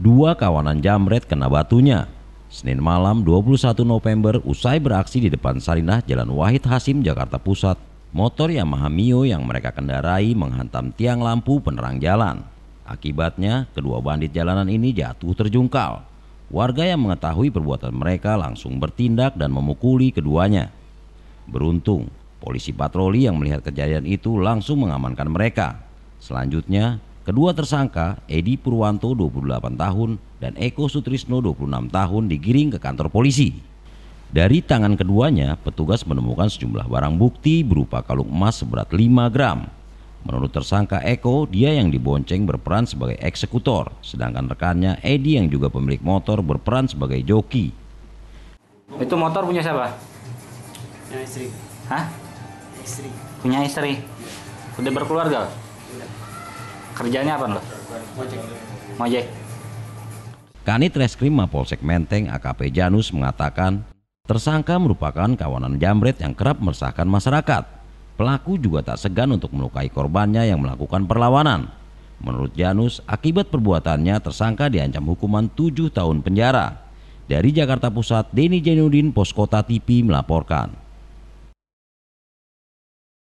Dua kawanan jamret kena batunya. Senin malam 21 November usai beraksi di depan Sarinah Jalan Wahid Hasim, Jakarta Pusat, motor Yamaha Mio yang mereka kendarai menghantam tiang lampu penerang jalan. Akibatnya, kedua bandit jalanan ini jatuh terjungkal. Warga yang mengetahui perbuatan mereka langsung bertindak dan memukuli keduanya. Beruntung, polisi patroli yang melihat kejadian itu langsung mengamankan mereka. Selanjutnya, Kedua tersangka, Edi Purwanto 28 tahun dan Eko Sutrisno 26 tahun digiring ke kantor polisi. Dari tangan keduanya, petugas menemukan sejumlah barang bukti berupa kalung emas seberat 5 gram. Menurut tersangka Eko, dia yang dibonceng berperan sebagai eksekutor, sedangkan rekannya Edi yang juga pemilik motor berperan sebagai joki. Itu motor punya siapa? Punya istri. Hah? Istri. Punya istri. Iya. Udah berkeluarga? Kerjanya apa lo? Mojek. Kanit Reskrim Mapolsek Menteng AKP Janus mengatakan tersangka merupakan kawanan jambret yang kerap meresahkan masyarakat. Pelaku juga tak segan untuk melukai korbannya yang melakukan perlawanan. Menurut Janus, akibat perbuatannya tersangka diancam hukuman 7 tahun penjara. Dari Jakarta Pusat, Denny Janudin, Poskota TV melaporkan.